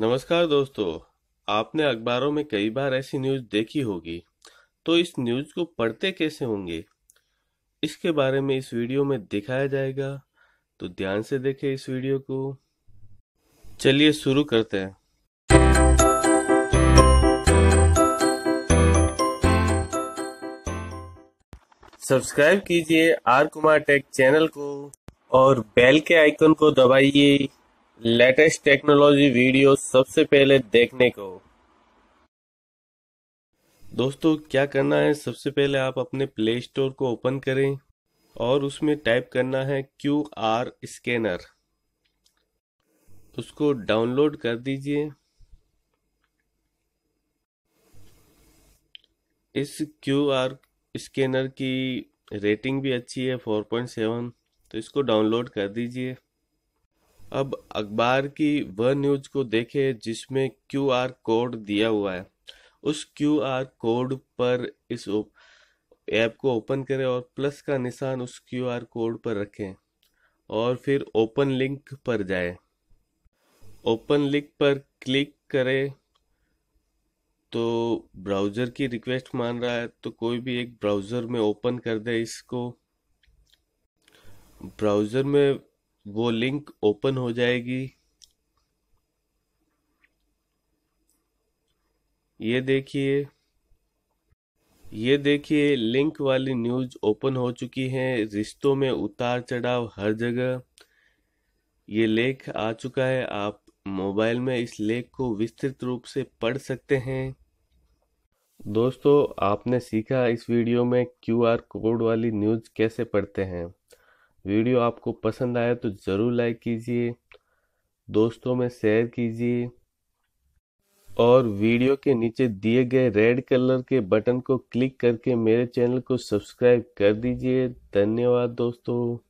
नमस्कार दोस्तों आपने अखबारों में कई बार ऐसी न्यूज देखी होगी तो इस न्यूज को पढ़ते कैसे होंगे इसके बारे में इस वीडियो में दिखाया जाएगा तो ध्यान से देखें इस वीडियो को चलिए शुरू करते हैं सब्सक्राइब कीजिए आर कुमार टेक चैनल को और बेल के आइकन को दबाइए लेटेस्ट टेक्नोलॉजी वीडियो सबसे पहले देखने को दोस्तों क्या करना है सबसे पहले आप अपने प्ले स्टोर को ओपन करें और उसमें टाइप करना है क्यू आर स्कैनर उसको डाउनलोड कर दीजिए इस क्यू आर स्कैनर की रेटिंग भी अच्छी है 4.7 तो इसको डाउनलोड कर दीजिए अब अखबार की वह न्यूज को देखें जिसमें क्यू आर कोड दिया हुआ है उस क्यू आर कोड पर इस ऐप को ओपन करें और प्लस का निशान उस क्यू आर कोड पर रखें और फिर ओपन लिंक पर जाए ओपन लिंक पर क्लिक करें तो ब्राउज़र की रिक्वेस्ट मान रहा है तो कोई भी एक ब्राउज़र में ओपन कर दे इसको ब्राउज़र में वो लिंक ओपन हो जाएगी ये देखिए ये देखिए लिंक वाली न्यूज ओपन हो चुकी है रिश्तों में उतार चढ़ाव हर जगह ये लेख आ चुका है आप मोबाइल में इस लेख को विस्तृत रूप से पढ़ सकते हैं दोस्तों आपने सीखा इस वीडियो में क्यूआर कोड वाली न्यूज़ कैसे पढ़ते हैं वीडियो आपको पसंद आया तो ज़रूर लाइक कीजिए दोस्तों में शेयर कीजिए और वीडियो के नीचे दिए गए रेड कलर के बटन को क्लिक करके मेरे चैनल को सब्सक्राइब कर दीजिए धन्यवाद दोस्तों